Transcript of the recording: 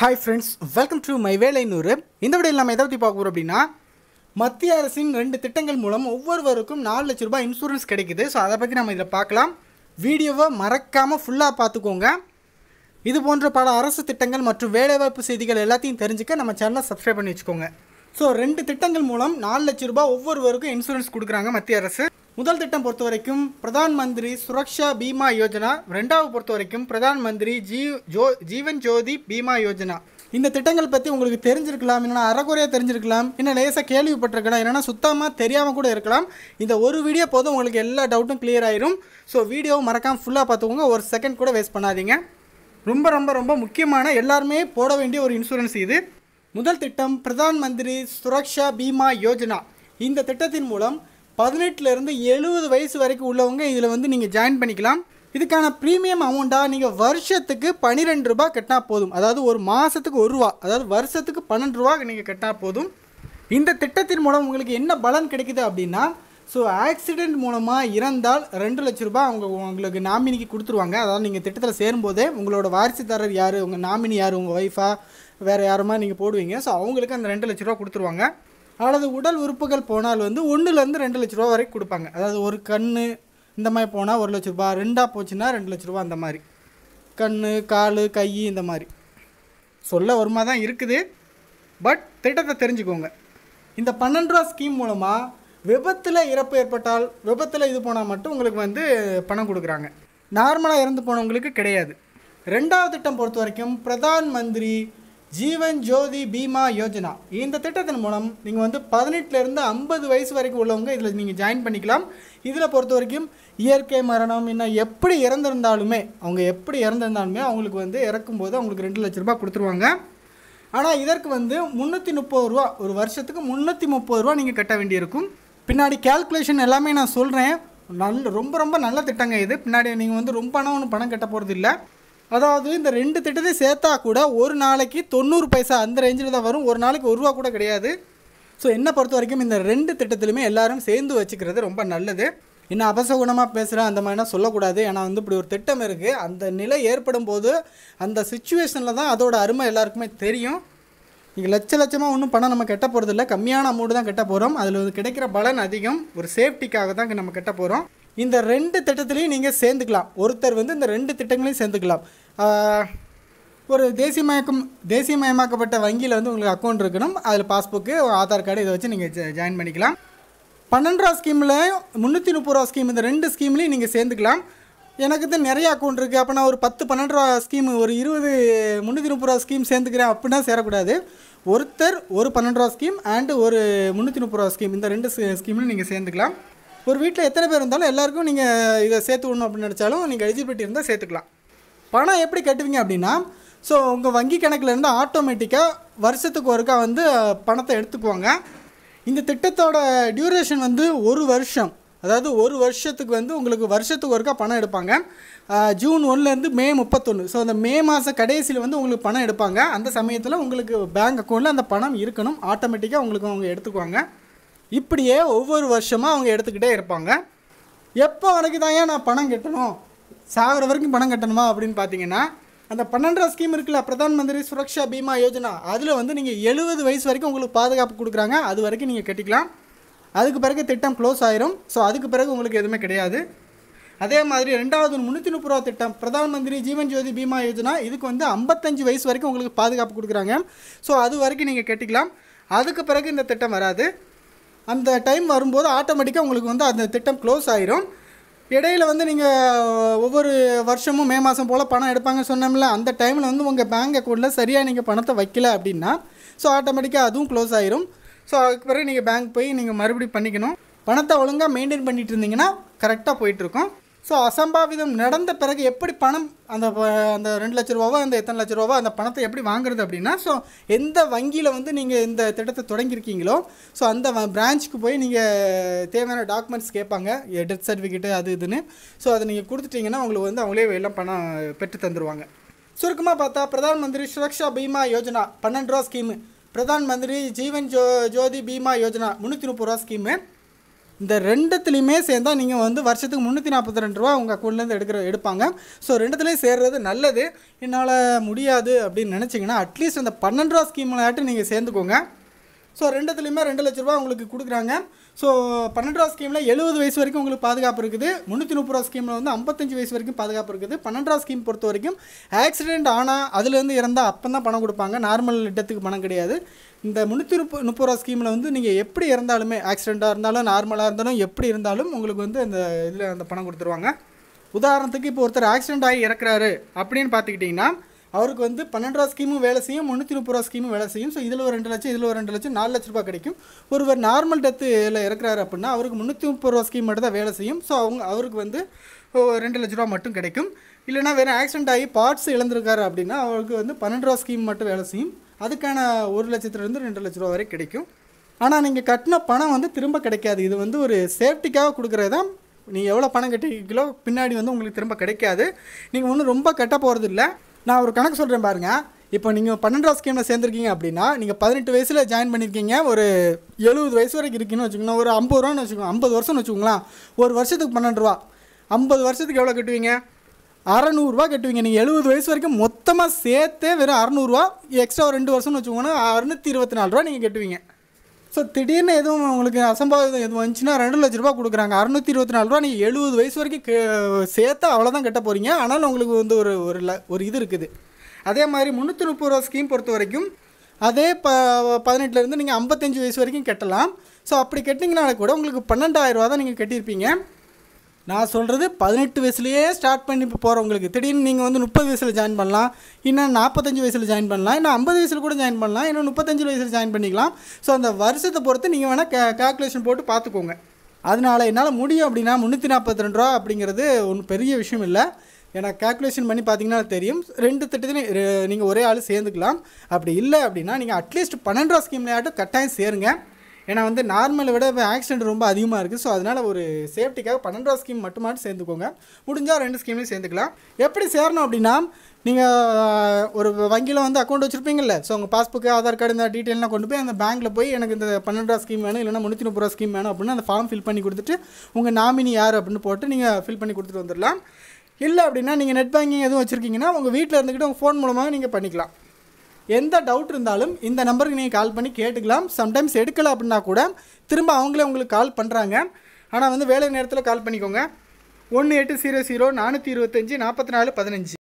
hi friends welcome to my வேலை நூறு இந்த விடையில் நம்ம எதை பற்றி பார்க்குறோம் அப்படின்னா மத்திய அரசின் ரெண்டு திட்டங்கள் மூலம் ஒவ்வொருவருக்கும் நாலு லட்ச ரூபாய் இன்சூரன்ஸ் கிடைக்குது ஸோ அதை பற்றி நம்ம இதில் பார்க்கலாம் வீடியோவை மறக்காமல் ஃபுல்லாக பார்த்துக்கோங்க இது போன்ற பல அரசு திட்டங்கள் மற்றும் வேலைவாய்ப்பு செய்திகள் எல்லாத்தையும் தெரிஞ்சுக்க நம்ம சேனலை சப்ஸ்கிரைப் பண்ணி வச்சுக்கோங்க ஸோ ரெண்டு திட்டங்கள் மூலம் நாலு லட்ச ரூபாய் ஒவ்வொருவருக்கும் இன்சூரன்ஸ் கொடுக்குறாங்க மத்திய அரசு முதல் திட்டம் பொறுத்த வரைக்கும் பிரதான் மந்திரி சுரக்ஷா பீமா யோஜனா ரெண்டாவது பொறுத்த வரைக்கும் பிரதான் மந்திரி ஜீ ஜோ ஜீவன் ஜோதி பீமா யோஜனா இந்த திட்டங்கள் பற்றி உங்களுக்கு தெரிஞ்சிருக்கலாம் என்னென்னா அறகுறையாக தெரிஞ்சிருக்கலாம் என்ன லேசாக கேள்விப்பட்டிருக்கலாம் என்னென்னா சுத்தமாக தெரியாமல் கூட இருக்கலாம் இந்த ஒரு வீடியோ போதும் உங்களுக்கு எல்லா டவுட்டும் கிளியர் ஆயிரும் ஸோ வீடியோ மறக்காமல் ஃபுல்லாக பார்த்துக்கோங்க ஒரு செகண்ட் கூட வேஸ்ட் பண்ணாதீங்க ரொம்ப ரொம்ப ரொம்ப முக்கியமான எல்லாருமே போட வேண்டிய ஒரு இன்சூரன்ஸ் இது முதல் திட்டம் பிரதான் மந்திரி சுரக்ஷா பீமா யோஜனா இந்த திட்டத்தின் மூலம் இருந்து எழுபது வயசு வரைக்கும் உள்ளவங்க இதில் வந்து நீங்கள் ஜாயின் பண்ணிக்கலாம் இதுக்கான ப்ரீமியம் அமௌண்ட்டாக நீங்கள் வருஷத்துக்கு பன்னிரெண்டு ரூபா கட்டினா போதும் அதாவது ஒரு மாதத்துக்கு ஒரு ரூபா அதாவது வருஷத்துக்கு பன்னெண்டு ரூபா நீங்கள் கட்டினா போதும் இந்த திட்டத்தின் மூலம் உங்களுக்கு என்ன பலன் கிடைக்குது அப்படின்னா ஸோ ஆக்சிடெண்ட் மூலமாக இறந்தால் ரெண்டு லட்ச ரூபா அவங்க உங்களுக்கு நாமினிக்கு கொடுத்துருவாங்க அதாவது நீங்கள் திட்டத்தில் சேரும்போதே உங்களோட வாரிசுதாரர் யார் உங்கள் நாமினி யார் உங்கள் ஒய்ஃபா வேறு யாருமா நீங்கள் போடுவீங்க ஸோ அவங்களுக்கு அந்த ரெண்டு லட்ச ரூபா கொடுத்துருவாங்க அல்லது உடல் உறுப்புகள் போனால் வந்து ஒன்றுலேருந்து ரெண்டு லட்ச ரூபா வரைக்கும் கொடுப்பாங்க அதாவது ஒரு கண் இந்த மாதிரி போனால் ஒரு லட்ச ரூபா ரெண்டாக போச்சுன்னா ரெண்டு லட்ச ரூபா அந்த மாதிரி கண் கால் கை இந்த மாதிரி சொல்ல வருமா தான் இருக்குது பட் திட்டத்தை தெரிஞ்சுக்கோங்க இந்த பன்னெண்டு ரூபா ஸ்கீம் மூலமாக விபத்தில் இறப்பு ஏற்பட்டால் விபத்தில் இது போனால் மட்டும் உங்களுக்கு வந்து பணம் கொடுக்குறாங்க நார்மலாக இறந்து போனவங்களுக்கு கிடையாது ரெண்டாவது திட்டம் பொறுத்த வரைக்கும் பிரதான் மந்திரி ஜீவன் ஜோதி பீமா யோஜனா இந்த திட்டத்தின் மூலம் நீங்கள் வந்து பதினெட்டுலேருந்து ஐம்பது வயசு வரைக்கும் உள்ளவங்க இதில் நீங்கள் ஜாயின் பண்ணிக்கலாம் இதில் பொறுத்த வரைக்கும் இயற்கை மரணம் என்ன எப்படி இறந்துருந்தாலுமே அவங்க எப்படி இறந்துருந்தாலுமே அவங்களுக்கு வந்து இறக்கும்போது அவங்களுக்கு ரெண்டு லட்ச ரூபா கொடுத்துருவாங்க ஆனால் இதற்கு வந்து முந்நூற்றி முப்பது ரூபா ஒரு வருஷத்துக்கு முந்நூற்றி முப்பது ரூபா நீங்கள் கட்ட வேண்டியிருக்கும் பின்னாடி கேல்குலேஷன் எல்லாமே நான் சொல்கிறேன் நல்ல ரொம்ப ரொம்ப நல்ல திட்டங்க இது பின்னாடி நீங்கள் வந்து ரொம்ப பணம் ஒன்றும் பணம் கட்ட போகிறது இல்லை அதாவது இந்த ரெண்டு திட்டத்தையும் சேர்த்தா கூட ஒரு நாளைக்கு தொண்ணூறு பைசா அந்த ரேஞ்சில் தான் வரும் ஒரு நாளைக்கு ஒரு ரூபா கூட கிடையாது ஸோ என்னை பொறுத்த வரைக்கும் இந்த ரெண்டு திட்டத்திலுமே எல்லாரும் சேர்ந்து வச்சுக்கிறது ரொம்ப நல்லது என்ன அபசகுணமாக பேசுகிறேன் அந்த மாதிரிலாம் சொல்லக்கூடாது ஏன்னா வந்து இப்படி ஒரு திட்டம் இருக்குது அந்த நிலை ஏற்படும் போது அந்த சுச்சுவேஷனில் தான் அதோட அருமை எல்லாருக்குமே தெரியும் இங்கே லட்ச லட்சமாக ஒன்றும் பணம் நம்ம கெட்ட போகிறதில்ல கம்மியான அமௌண்ட்டு தான் கெட்ட போகிறோம் அதில் கிடைக்கிற பலன் அதிகம் ஒரு சேஃப்டிக்காக தான் நம்ம கெட்ட போகிறோம் இந்த ரெண்டு திட்டத்துலேயும் நீங்கள் சேர்ந்துக்கலாம் ஒருத்தர் வந்து இந்த ரெண்டு திட்டங்களையும் சேர்ந்துக்கலாம் ஒரு தேசியமயக்கம் தேசியமயமாக்கப்பட்ட வங்கியில் வந்து உங்களுக்கு அக்கௌண்ட் இருக்கணும் அதில் பாஸ்புக்கு ஆதார் கார்டு இதை வச்சு நீங்கள் ஜாயின் பண்ணிக்கலாம் பன்னெண்டு ரூபா ஸ்கீமில் முந்நூற்றி முப்பது ரூபா ஸ்கீம் இந்த ரெண்டு ஸ்கீம்லேயும் நீங்கள் சேர்ந்துக்கலாம் எனக்கு தான் நிறைய அக்கௌண்ட் இருக்குது அப்போ நான் ஒரு பத்து பன்னெண்டு ரூபா ஸ்கீம் ஒரு இருபது முந்நூற்றி முப்பது ரூபா ஸ்கீம் சேர்ந்துக்கிறேன் அப்படின்னா சேரக்கூடாது ஒருத்தர் ஒரு பன்னெண்டு ரூபா ஸ்கீம் அண்டு ஒரு முந்நூற்றி முப்பது ரூபா ஸ்கீம் இந்த ரெண்டு ஸ்கீம்லையும் நீங்கள் சேர்ந்துக்கலாம் ஒரு வீட்டில் எத்தனை பேர் இருந்தாலும் எல்லாருக்கும் நீங்கள் இதை சேர்த்து விடணும் அப்படின்னு நினச்சாலும் நீங்கள் எலிஜிபிலிட்டி இருந்தால் சேர்த்துக்கலாம் பணம் எப்படி கட்டுவீங்க அப்படின்னா ஸோ உங்கள் வங்கி கணக்கிலேருந்து ஆட்டோமேட்டிக்காக வருஷத்துக்கு ஒருக்கா வந்து பணத்தை எடுத்துக்குவாங்க இந்த திட்டத்தோட டியூரேஷன் வந்து ஒரு வருஷம் அதாவது ஒரு வருஷத்துக்கு வந்து உங்களுக்கு வருஷத்துக்கு ஒருக்கா பணம் எடுப்பாங்க ஜூன் ஒன்லேருந்து மே முப்பத்தொன்று ஸோ அந்த மே மாத கடைசியில் வந்து உங்களுக்கு பணம் எடுப்பாங்க அந்த சமயத்தில் உங்களுக்கு பேங்க் அக்கௌண்ட்டில் அந்த பணம் இருக்கணும் ஆட்டோமேட்டிக்காக உங்களுக்கு அவங்க எடுத்துக்குவாங்க இப்படியே ஒவ்வொரு வருஷமாக அவங்க எடுத்துக்கிட்டே இருப்பாங்க எப்போ வரைக்கும் தான் ஏன் நான் பணம் கட்டணும் சாகிற வரைக்கும் பணம் கட்டணுமா அப்படின்னு பார்த்தீங்கன்னா அந்த பன்னெண்டரை ஸ்கீம் இருக்குல்ல பிரதான் மந்திரி சுரக்ஷா பீமா யோஜனா அதில் வந்து நீங்கள் எழுபது வயசு வரைக்கும் உங்களுக்கு பாதுகாப்பு கொடுக்குறாங்க அது வரைக்கும் நீங்கள் கட்டிக்கலாம் அதுக்கு பிறகு திட்டம் க்ளோஸ் ஆயிரும் ஸோ அதுக்கு பிறகு உங்களுக்கு எதுவுமே கிடையாது அதே மாதிரி ரெண்டாவது முந்நூற்றி முப்பது ரூபா திட்டம் பிரதான் மந்திரி ஜீவன் ஜோதி பீமா யோஜனா இதுக்கு வந்து ஐம்பத்தஞ்சு வயசு வரைக்கும் உங்களுக்கு பாதுகாப்பு கொடுக்குறாங்க ஸோ அது வரைக்கும் நீங்கள் கட்டிக்கலாம் அதுக்கு பிறகு இந்த திட்டம் வராது அந்த டைம் வரும்போது ஆட்டோமேட்டிக்காக உங்களுக்கு வந்து அந்த திட்டம் க்ளோஸ் ஆயிரும் இடையில வந்து நீங்கள் ஒவ்வொரு வருஷமும் மே மாதம் போல் பணம் எடுப்பாங்க சொன்னோம்ல அந்த டைமில் வந்து உங்கள் பேங்க் அக்கௌண்ட்டில் சரியாக நீங்கள் பணத்தை வைக்கல அப்படின்னா ஸோ ஆட்டோமேட்டிக்காக அதுவும் க்ளோஸ் ஆயிரும் ஸோ அதுக்கு பிறகு நீங்கள் பேங்க் போய் நீங்கள் மறுபடியும் பண்ணிக்கணும் பணத்தை ஒழுங்காக மெயின்டைன் பண்ணிகிட்டு இருந்தீங்கன்னா கரெக்டாக போயிட்டுருக்கோம் ஸோ அசம்பாவிதம் நடந்த பிறகு எப்படி பணம் அந்த அந்த ரெண்டு லட்ச ரூபாவோ அந்த எத்தனை லட்ச ரூபாவோ அந்த பணத்தை எப்படி வாங்குறது அப்படின்னா ஸோ எந்த வங்கியில் வந்து நீங்கள் இந்த திட்டத்தை தொடங்கியிருக்கீங்களோ ஸோ அந்த பிரான்ச்சுக்கு போய் நீங்கள் தேவையான டாக்குமெண்ட்ஸ் கேட்பாங்க டெத் சர்டிஃபிகேட்டு அது இதுன்னு ஸோ அதை நீங்கள் கொடுத்துட்டிங்கன்னா உங்களுக்கு வந்து அவங்களே எல்லாம் பணம் பெற்று தந்துடுவாங்க சுருக்கமாக பார்த்தா பிரதான் மந்திரி சுரக்ஷா பீமா யோஜனா பன்னெண்டு ரூபா ஸ்கீமு பிரதான் மந்திரி ஜீவன் ஜோ ஜோதி பீமா யோஜனா முந்நூற்றி முப்பது ரூபா ஸ்கீமு இந்த ரெண்டுத்துலேயுமே சேர்ந்தால் நீங்கள் வந்து வருஷத்துக்கு முந்நூற்றி நாற்பத்தி ரெண்டு ரூபா உங்கள் அக்கௌண்ட்லேருந்து எடுக்கிற எடுப்பாங்க ஸோ ரெண்டுத்துலேயும் சேர்றது நல்லது என்னால் முடியாது அப்படின்னு நினச்சிங்கன்னா அட்லீஸ்ட் அந்த பன்னெண்டு ரூபா ஸ்கீம்லாட்டும் நீங்கள் சேர்ந்துக்கோங்க ஸோ ரெண்டுத்துலேயுமே ரெண்டு லட்ச ரூபா உங்களுக்கு கொடுக்குறாங்க ஸோ பன்னெண்டு ரூபா ஸ்கீமில் எழுபது வயசு வரைக்கும் உங்களுக்கு பாதுகாப்பு இருக்குது முந்நூற்றி முப்பது ரூபா ஸ்கீமில் வந்து ஐம்பத்தஞ்சு வயசு வரைக்கும் பாதுகாப்பு இருக்குது பன்னெண்டு ரூபா ஸ்கீம் பொறுத்த வரைக்கும் ஆக்சிடென்ட் ஆனால் அதுலேருந்து இறந்தால் அப்போ தான் பணம் கொடுப்பாங்க நார்மல் இடத்துக்கு பணம் கிடையாது இந்த முந்நூற்றி முப்பது முப்பது ரூபா ஸ்கீமில் வந்து நீங்கள் எப்படி இருந்தாலுமே ஆக்சிடெண்ட்டாக இருந்தாலும் நார்மலாக இருந்தாலும் எப்படி இருந்தாலும் உங்களுக்கு வந்து அந்த இதில் அந்த பணம் கொடுத்துருவாங்க உதாரணத்துக்கு இப்போ ஒருத்தர் ஆக்சிடெண்ட் ஆகி இறக்குறாரு அப்படின்னு பார்த்துக்கிட்டிங்கன்னா அவருக்கு வந்து பன்னெண்டு ரூபா ஸ்கீமும் வேலை செய்யும் முந்நூற்றி முப்பது ரூபா ஸ்கீமும் வேலை செய்யும் ஸோ இதில் ஒரு ரெண்டு லட்சம் இதில் ஒரு ரெண்டு லட்சம் நாலு லட்ச ரூபா கிடைக்கும் ஒருவர் நார்மல் இல்லை இறக்குறாரு அப்படின்னா அவருக்கு முந்நூற்றி முப்பது ரூபா ஸ்கீம் மட்டும் தான் வேலை செய்யும் ஸோ அவங்க அவருக்கு வந்து ரெண்டு லட்ச ரூபா மட்டும் கிடைக்கும் இல்லைனா வேறு ஆக்சிடென்ட் ஆகி பார்ட்ஸ் இழந்திருக்காரு அப்படின்னா அவருக்கு வந்து பன்னெண்டு ரூபா ஸ்கீம் மட்டும் வேலை செய்யும் அதுக்கான ஒரு லட்சத்துலேருந்து ரெண்டு லட்ச ரூபா வரை கிடைக்கும் ஆனால் நீங்கள் கட்டின பணம் வந்து திரும்ப கிடைக்காது இது வந்து ஒரு சேஃப்டிக்காக கொடுக்குறது தான் நீங்கள் எவ்வளோ பணம் கட்டிக்கீங்களோ பின்னாடி வந்து உங்களுக்கு திரும்ப கிடைக்காது நீங்கள் ஒன்றும் ரொம்ப கட்ட போகிறது இல்லை நான் ஒரு கணக்கு சொல்கிறேன் பாருங்கள் இப்போ நீங்கள் பன்னெண்டாவது ஸ்கீமில் சேர்ந்துருக்கீங்க அப்படின்னா நீங்கள் பதினெட்டு வயசில் ஜாயின் பண்ணியிருக்கீங்க ஒரு எழுபது வயசு வரைக்கும் இருக்குன்னு வச்சுக்கோங்க ஒரு ஐம்பது ரூபான்னு வச்சுக்கோங்க ஐம்பது வருஷம்னு வச்சுக்கோங்களேன் ஒரு வருஷத்துக்கு பன்னெண்டு ரூபா ஐம்பது வருஷத்துக்கு எவ்வளோ கட்டுவீங்க அறநூறுரூவா கட்டுவீங்க நீங்கள் எழுபது வயசு வரைக்கும் மொத்தமாக சேர்த்தே வெறும் அறநூறுவா எக்ஸ்ட்ரா ரெண்டு வருஷம்னு வச்சுக்கோங்கன்னா அறுநூற்றி இருபத்தி நாலு ரூபா நீங்கள் கட்டுவீங்க ஸோ திடீர்னு எதுவும் உங்களுக்கு அசம்பாவிதம் எதுவும் வந்துச்சுன்னா ரெண்டு லட்ச ரூபா கொடுக்குறாங்க அறுநூற்றி இருபத்தி நாலு ரூபா நீங்கள் எழுபது வயசு வரைக்கும் சேர்த்து அவ்வளோதான் கட்ட போகிறீங்க ஆனாலும் உங்களுக்கு வந்து ஒரு ஒரு ஒரு இது இருக்குது அதே மாதிரி முந்நூற்றி முப்பது ரூபா ஸ்கீம் பொறுத்த வரைக்கும் அதே ப பதினெட்டுலேருந்து நீங்கள் ஐம்பத்தஞ்சு வயசு வரைக்கும் கட்டலாம் ஸோ அப்படி கட்டினீங்கன்னா கூட உங்களுக்கு பன்னெண்டாயிரரூவா தான் நீங்கள் கட்டியிருப்பீங்க நான் சொல்கிறது பதினெட்டு வயசுலேயே ஸ்டார்ட் பண்ணி போகிறவங்களுக்கு திடீர்னு நீங்கள் வந்து முப்பது வயசில் ஜாயின் பண்ணலாம் இன்னும் நாற்பத்தஞ்சு வயசில் ஜாயின் பண்ணலாம் இன்னும் ஐம்பது வயசில் கூட ஜாயின் பண்ணலாம் இன்னும் முப்பத்தஞ்சு வயசில் ஜாயின் பண்ணிக்கலாம் ஸோ அந்த வருஷத்தை பொறுத்து நீங்கள் வேணால் கே கேல்குலேஷன் போட்டு பார்த்துக்கோங்க அதனால் என்னால் முடியும் அப்படின்னா முந்நூற்றி நாற்பத்தி ரெண்டு ரூபா அப்படிங்கிறது ஒன்றும் பெரிய விஷயம் இல்லை ஏன்னா கேல்குலேஷன் பண்ணி பார்த்தீங்கன்னா தெரியும் ரெண்டு திட்டத்துலேயும் நீங்கள் ஒரே ஆள் சேர்ந்துக்கலாம் அப்படி இல்லை அப்படின்னா நீங்கள் அட்லீஸ்ட் பன்னெண்டு ரூபா ஸ்கீம்லையாட்டும் கட்டாயம் சேருங்க ஏன்னா வந்து நார்மலை விட இப்போ ஆக்சிடென்ட் ரொம்ப அதிகமாக இருக்குது ஸோ அதனால் ஒரு சேஃப்டிக்காக பன்னெண்டாவது ஸ்கீம் மட்டுமாட்டு சேர்ந்துக்கோங்க முடிஞ்சால் ரெண்டு ஸ்கீம்லையும் சேர்ந்துக்கலாம் எப்படி சேரணும் அப்படின்னா நீங்கள் ஒரு வங்கியில் வந்து அக்கௌண்ட் வச்சுருப்பீங்கல்ல ஸோ உங்கள் பாஸ்புக்கு ஆதார் கார்டு இந்த டீட்டெயிலாம் கொண்டு போய் அந்த பேங்க்கில் போய் எனக்கு இந்த பன்னெண்டாவது ஸ்கீம் வேணும் இல்லைனா முந்நூற்றி முப்பது ரூபா ஸ்கீம் வேணும் அப்படின்னு அந்த ஃபார்ம் ஃபில் பண்ணி கொடுத்துட்டு உங்கள் நாமினி யார் அப்படின்னு போட்டு நீங்கள் ஃபில் பண்ணி கொடுத்துட்டு வந்துடலாம் இல்லை அப்படின்னா நீங்கள் நெட் பேங்கிங் எதுவும் வச்சுருக்கீங்கன்னா உங்கள் வீட்டில் இருந்துக்கிட்டு உங்கள் ஃபோன் மூலமாக நீங்கள் பண்ணிக்கலாம் எந்த டவுட் இருந்தாலும் இந்த நம்பருக்கு நீங்கள் கால் பண்ணி கேட்டுக்கலாம் சம்டைம்ஸ் எடுக்கலை அப்படின்னா கூட திரும்ப அவங்களே உங்களுக்கு கால் பண்ணுறாங்க ஆனால் வந்து வேலை நேரத்தில் கால் பண்ணிக்கோங்க ஒன்று எட்டு ஜீரோ ஜீரோ நானூற்றி இருபத்தஞ்சி நாற்பத்தி நாலு பதினஞ்சு